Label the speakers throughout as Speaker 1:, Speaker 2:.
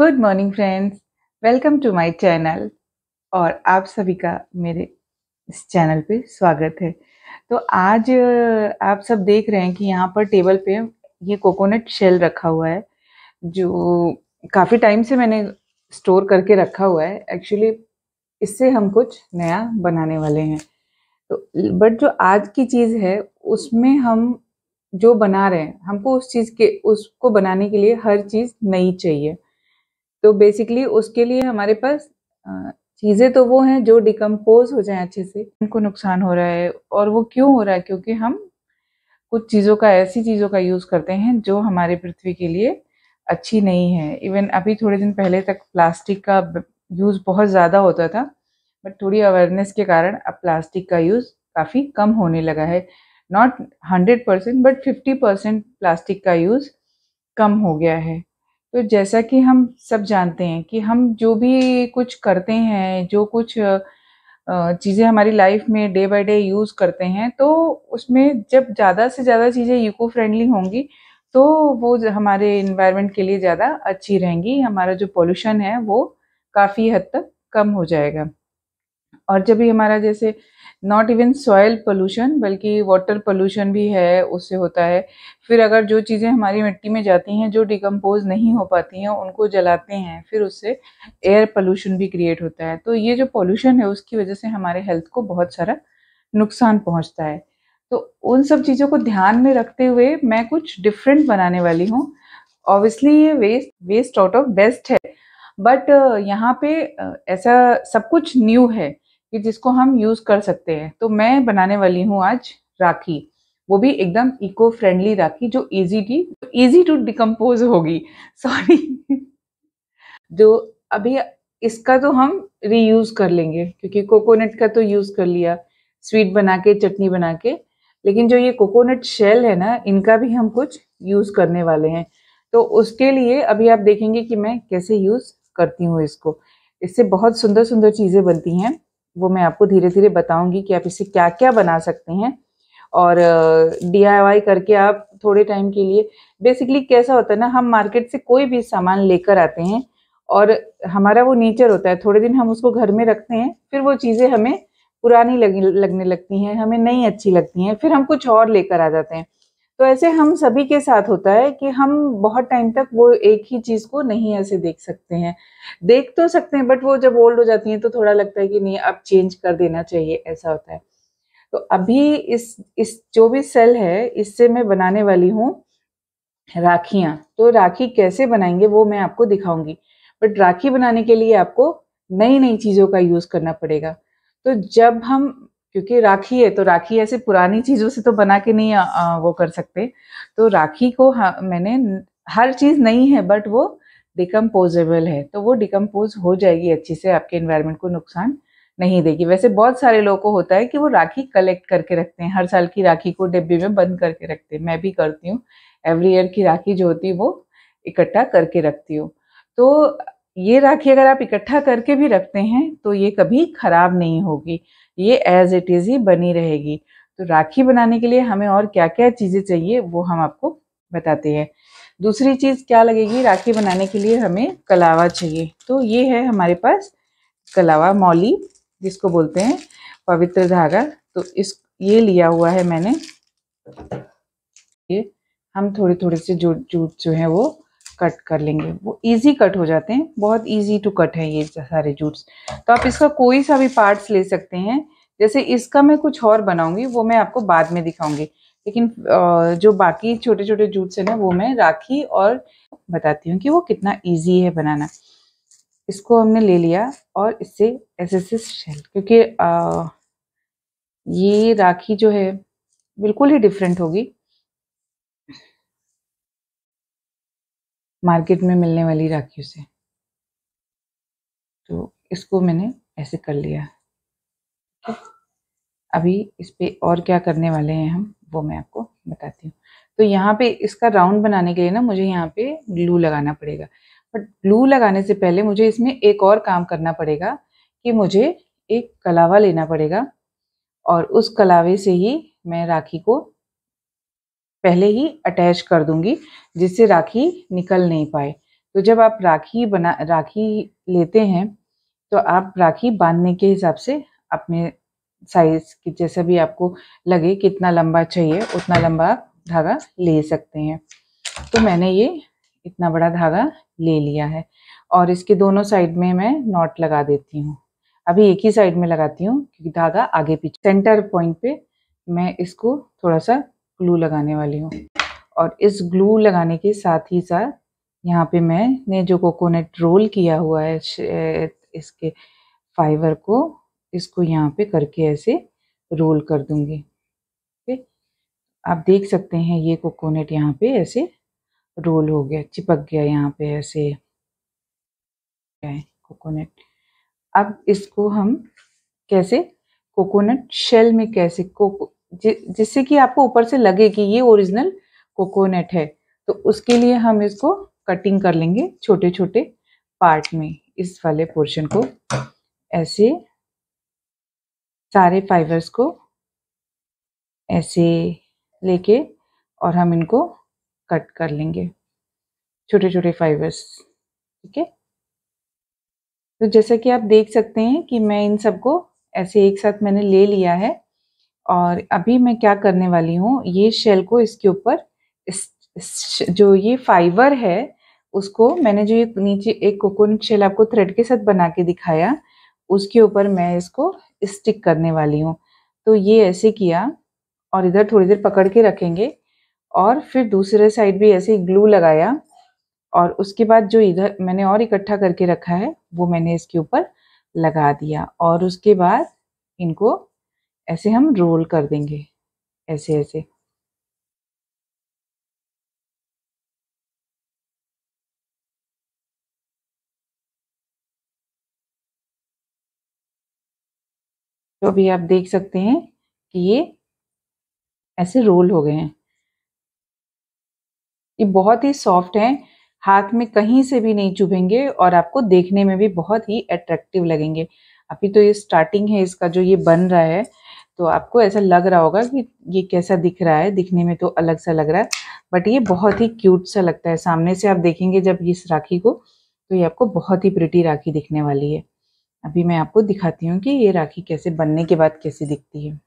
Speaker 1: good morning friends welcome to my channel और आप सभी का मेरे इस चैनल पे स्वागत है तो आज आप सब देख रहे हैं कि यहाँ पर टेबल पे ये कोकोनट शेल रखा हुआ है जो काफ़ी टाइम से मैंने स्टोर करके रखा हुआ है एक्चुअली इससे हम कुछ नया बनाने वाले हैं तो बट जो आज की चीज़ है उसमें हम जो बना रहे हैं हमको उस चीज़ के उसको बनाने के लिए हर चीज़ नई चाहिए तो बेसिकली उसके लिए हमारे पास चीज़ें तो वो हैं जो डिकम्पोज हो जाए अच्छे से उनको नुकसान हो रहा है और वो क्यों हो रहा है क्योंकि हम कुछ चीज़ों का ऐसी चीज़ों का यूज़ करते हैं जो हमारे पृथ्वी के लिए अच्छी नहीं है इवन अभी थोड़े दिन पहले तक प्लास्टिक का यूज़ बहुत ज़्यादा होता था बट थोड़ी अवेयरनेस के कारण अब प्लास्टिक का यूज़ काफ़ी कम होने लगा है not hundred percent but fifty percent plastic का यूज़ कम हो गया है तो जैसा कि हम सब जानते हैं कि हम जो भी कुछ करते हैं जो कुछ चीज़ें हमारी लाइफ में डे बाय डे यूज़ करते हैं तो उसमें जब ज़्यादा से ज़्यादा चीज़ें यूको फ्रेंडली होंगी तो वो हमारे इन्वायरमेंट के लिए ज़्यादा अच्छी रहेंगी हमारा जो पोल्यूशन है वो काफ़ी हद तक कम हो जाएगा और जब भी हमारा जैसे नॉट इवन सॉयल पोल्यूशन बल्कि वाटर पोल्यूशन भी है उससे होता है फिर अगर जो चीज़ें हमारी मिट्टी में जाती हैं जो डिकम्पोज नहीं हो पाती हैं उनको जलाते हैं फिर उससे एयर पोल्यूशन भी क्रिएट होता है तो ये जो पोल्यूशन है उसकी वजह से हमारे हेल्थ को बहुत सारा नुकसान पहुँचता है तो उन सब चीज़ों को ध्यान में रखते हुए मैं कुछ डिफरेंट बनाने वाली हूँ ऑब्वियसली ये waste waste out of best है बट यहाँ पे ऐसा सब कुछ न्यू है कि जिसको हम यूज़ कर सकते हैं तो मैं बनाने वाली हूँ आज राखी वो भी एकदम इको फ्रेंडली राखी जो इजी थी इजी टू डिकम्पोज होगी सॉरी जो अभी इसका तो हम रीयूज़ कर लेंगे क्योंकि कोकोनट का तो यूज़ कर लिया स्वीट बना के चटनी बना के लेकिन जो ये कोकोनट शेल है ना इनका भी हम कुछ यूज़ करने वाले हैं तो उसके लिए अभी आप देखेंगे कि मैं कैसे यूज़ करती हूँ इसको इससे बहुत सुंदर सुंदर चीज़ें बनती हैं वो मैं आपको धीरे धीरे बताऊंगी कि आप इसे क्या क्या बना सकते हैं और डी करके आप थोड़े टाइम के लिए बेसिकली कैसा होता है ना हम मार्केट से कोई भी सामान लेकर आते हैं और हमारा वो नेचर होता है थोड़े दिन हम उसको घर में रखते हैं फिर वो चीज़ें हमें पुरानी लगने लगने लगती हैं हमें नहीं अच्छी लगती हैं फिर हम कुछ और लेकर आ जाते हैं तो ऐसे हम सभी के साथ होता है कि हम बहुत टाइम तक वो एक ही चीज़ को नहीं ऐसे देख सकते हैं देख तो सकते हैं बट वो जब ओल्ड हो जाती हैं तो थोड़ा लगता है कि नहीं अब चेंज कर देना चाहिए ऐसा होता है तो अभी इस इस जो भी सेल है इससे मैं बनाने वाली हूँ राखियाँ तो राखी कैसे बनाएंगे वो मैं आपको दिखाऊंगी बट राखी बनाने के लिए आपको नई नई चीज़ों का यूज़ करना पड़ेगा तो जब हम क्योंकि राखी है तो राखी ऐसे पुरानी चीज़ों से तो बना के नहीं आ, वो कर सकते तो राखी को हा मैंने हर चीज़ नहीं है बट वो डिकम्पोजेबल है तो वो डिकम्पोज हो जाएगी अच्छे से आपके इन्वायरमेंट को नुकसान नहीं देगी वैसे बहुत सारे लोगों को होता है कि वो राखी कलेक्ट करके रखते हैं हर साल की राखी को डिब्बे में बंद करके रखते हैं मैं भी करती हूँ एवरी ईयर की राखी जो होती है वो इकट्ठा करके रखती हूँ तो ये राखी अगर आप इकट्ठा करके भी रखते हैं तो ये कभी ख़राब नहीं होगी ये एज इट इज़ ही बनी रहेगी तो राखी बनाने के लिए हमें और क्या क्या चीज़ें चाहिए वो हम आपको बताते हैं दूसरी चीज़ क्या लगेगी राखी बनाने के लिए हमें कलावा चाहिए तो ये है हमारे पास कलावा मौली जिसको बोलते हैं पवित्र धागा तो इस ये लिया हुआ है मैंने ये हम थोड़े थोड़े से जूट जूट जो है वो कट कर लेंगे वो इजी कट हो जाते हैं बहुत इजी टू कट है ये सारे जूट्स तो आप इसका कोई सा भी पार्ट्स ले सकते हैं जैसे इसका मैं कुछ और बनाऊंगी वो मैं आपको बाद में दिखाऊंगी लेकिन जो बाकी छोटे छोटे जूट्स हैं ना वो मैं राखी और बताती हूँ कि वो कितना ईजी है बनाना इसको हमने ले लिया और इससे ऐसे एस शेल क्योंकि आ, ये राखी जो है बिल्कुल ही डिफरेंट होगी मार्केट में मिलने वाली राखियों से तो इसको मैंने ऐसे कर लिया अभी इस पर और क्या करने वाले हैं हम वो मैं आपको बताती हूँ तो यहाँ पे इसका राउंड बनाने के लिए ना मुझे यहाँ पे ग्लू लगाना पड़ेगा बट ग्लू लगाने से पहले मुझे इसमें एक और काम करना पड़ेगा कि मुझे एक कलावा लेना पड़ेगा और उस कलावे से ही मैं राखी को पहले ही अटैच कर दूंगी जिससे राखी निकल नहीं पाए तो जब आप राखी बना राखी लेते हैं तो आप राखी बांधने के हिसाब से अपने साइज की जैसा भी आपको लगे कितना लंबा चाहिए उतना लंबा धागा ले सकते हैं तो मैंने ये इतना बड़ा धागा ले लिया है और इसके दोनों साइड में मैं नॉट लगा देती हूँ अभी एक ही साइड में लगाती हूँ क्योंकि धागा आगे पीछे सेंटर पॉइंट पे मैं इसको थोड़ा सा ग्लू लगाने वाली हूँ और इस ग्लू लगाने के साथ ही साथ यहाँ पे मैंने जो कोकोनट रोल किया हुआ है इसके फाइबर को इसको यहाँ पे करके ऐसे रोल कर दूंगी ओके आप देख सकते हैं ये कोकोनट यहाँ पे ऐसे रोल हो गया चिपक गया यहाँ पे ऐसे कोकोनट अब इसको हम कैसे कोकोनट शेल में कैसे कोको जिससे कि आपको ऊपर से लगे कि ये ओरिजिनल कोकोनट है तो उसके लिए हम इसको कटिंग कर लेंगे छोटे छोटे पार्ट में इस वाले पोर्शन को ऐसे सारे फाइबर्स को ऐसे लेके और हम इनको कट कर लेंगे छोटे छोटे फाइबर्स ठीक है तो जैसा कि आप देख सकते हैं कि मैं इन सबको ऐसे एक साथ मैंने ले लिया है और अभी मैं क्या करने वाली हूँ ये शेल को इसके ऊपर इस, जो ये फाइबर है उसको मैंने जो ये नीचे एक कोकोनट शेल आपको थ्रेड के साथ बना के दिखाया उसके ऊपर मैं इसको स्टिक करने वाली हूँ तो ये ऐसे किया और इधर थोड़ी देर पकड़ के रखेंगे और फिर दूसरे साइड भी ऐसे ग्लू लगाया और उसके बाद जो इधर मैंने और इकट्ठा करके रखा है वो मैंने इसके ऊपर लगा दिया और उसके बाद इनको ऐसे हम रोल कर देंगे ऐसे ऐसे तो अभी आप देख सकते हैं कि ये ऐसे रोल हो गए हैं ये बहुत ही सॉफ्ट हैं हाथ में कहीं से भी नहीं चुभेंगे और आपको देखने में भी बहुत ही अट्रैक्टिव लगेंगे अभी तो ये स्टार्टिंग है इसका जो ये बन रहा है तो आपको ऐसा लग रहा होगा कि ये कैसा दिख रहा है दिखने में तो अलग सा लग रहा है बट ये बहुत ही क्यूट सा लगता है सामने से आप देखेंगे जब इस राखी को तो ये आपको बहुत ही प्रिटी राखी दिखने वाली है अभी मैं आपको दिखाती हूँ कि ये राखी कैसे बनने के बाद कैसी दिखती है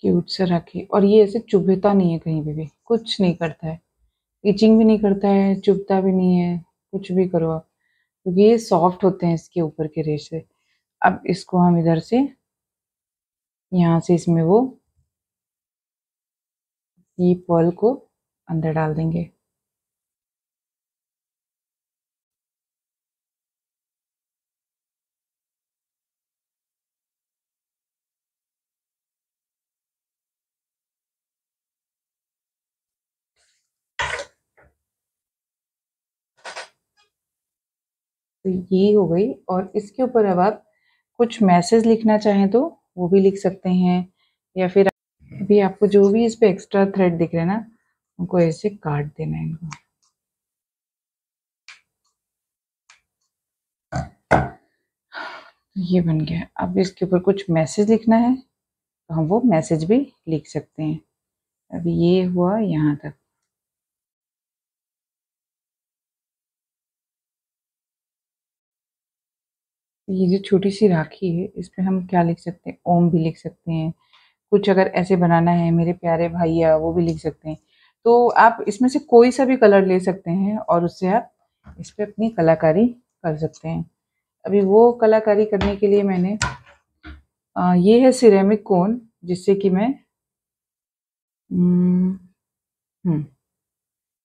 Speaker 1: क्यूट से रखे और ये ऐसे चुभता नहीं है कहीं भी भी कुछ नहीं करता है इचिंग भी नहीं करता है चुभता भी नहीं है कुछ भी करो आप क्योंकि ये सॉफ्ट होते हैं इसके ऊपर के रेशे अब इसको हम इधर से यहाँ से इसमें वो ये पर्ल को अंदर डाल देंगे तो ये हो गई और इसके ऊपर अब आप कुछ मैसेज लिखना चाहें तो वो भी लिख सकते हैं या फिर अभी आपको जो भी इस पर एक्स्ट्रा थ्रेड दिख रहे हैं ना उनको ऐसे काट देना है इनको तो ये बन गया अब इसके ऊपर कुछ मैसेज लिखना है तो हम वो मैसेज भी लिख सकते हैं अब ये हुआ यहाँ तक ये जो छोटी सी राखी है इस पर हम क्या लिख सकते हैं ओम भी लिख सकते हैं कुछ अगर ऐसे बनाना है मेरे प्यारे भैया वो भी लिख सकते हैं तो आप इसमें से कोई सा भी कलर ले सकते हैं और उससे आप इस पर अपनी कलाकारी कर सकते हैं अभी वो कलाकारी करने के लिए मैंने आ, ये है सिरेमिक कोन जिससे कि मैं हम्म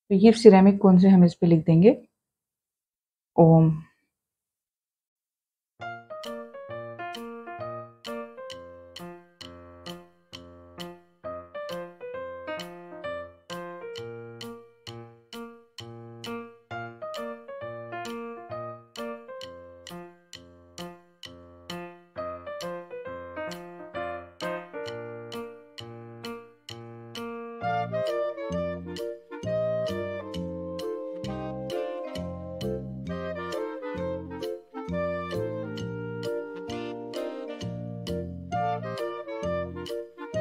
Speaker 1: तो ये सिरेमिक कोन से हम इस पर लिख देंगे ओम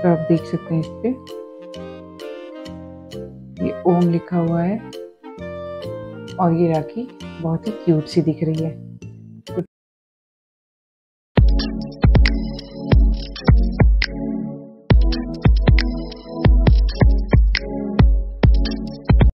Speaker 1: तो आप देख सकते हैं इस पे ये ओम लिखा हुआ है और ये राखी बहुत ही क्यूट सी दिख रही है